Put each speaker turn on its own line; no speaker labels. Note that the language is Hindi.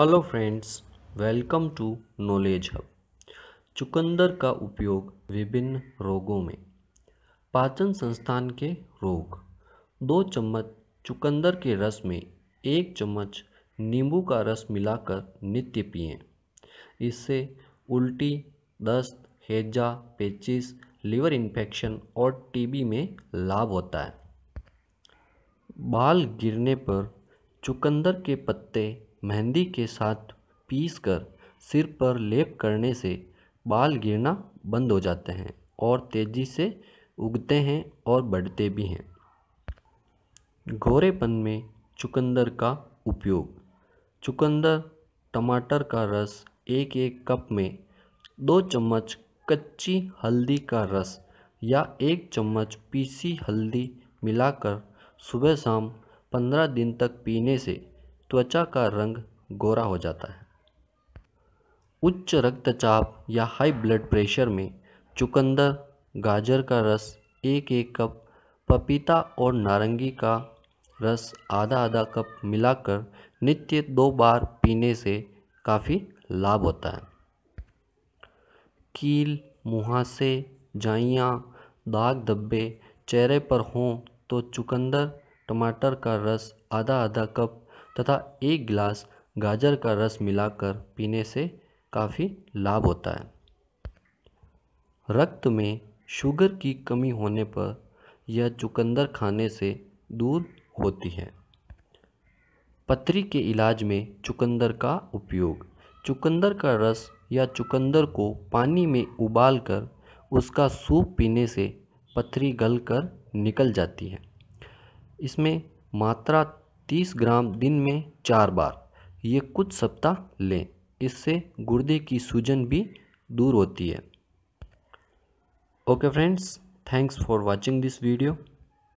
hello friends welcome to knowledge hub चुकंदर का उपयोग विभिन्न रोगों में पाचन संस्थान के रोग दो चम्मच चुकंदर के रस में एक चम्मच नींबू का रस मिलाकर नित्य पिए इससे उल्टी दस्त हेजा पेचिस लिवर इन्फेक्शन और टीबी में लाभ होता है बाल गिरने पर चुकंदर के पत्ते मेहंदी के साथ पीस कर सिर पर लेप करने से बाल गिरना बंद हो जाते हैं और तेज़ी से उगते हैं और बढ़ते भी हैं गोरेपन में चुकंदर का उपयोग चुकंदर टमाटर का रस एक एक कप में दो चम्मच कच्ची हल्दी का रस या एक चम्मच पीसी हल्दी मिलाकर सुबह शाम पंद्रह दिन तक पीने से त्वचा का रंग गोरा हो जाता है उच्च रक्तचाप या हाई ब्लड प्रेशर में चुकंदर गाजर का रस एक एक कप पपीता और नारंगी का रस आधा आधा कप मिलाकर नित्य दो बार पीने से काफ़ी लाभ होता है कील मुहासे जाइयाँ दाग धब्बे चेहरे पर हों तो चुकंदर टमाटर का रस आधा आधा कप तथा एक गिलास गाजर का रस मिलाकर पीने से काफ़ी लाभ होता है रक्त में शुगर की कमी होने पर यह चुकंदर खाने से दूर होती है पथरी के इलाज में चुकंदर का उपयोग चुकंदर का रस या चुकंदर को पानी में उबालकर उसका सूप पीने से पथरी गलकर निकल जाती है इसमें मात्रा तीस ग्राम दिन में चार बार ये कुछ सप्ताह लें इससे गुर्दे की सूजन भी दूर होती है okay friends thanks for watching this video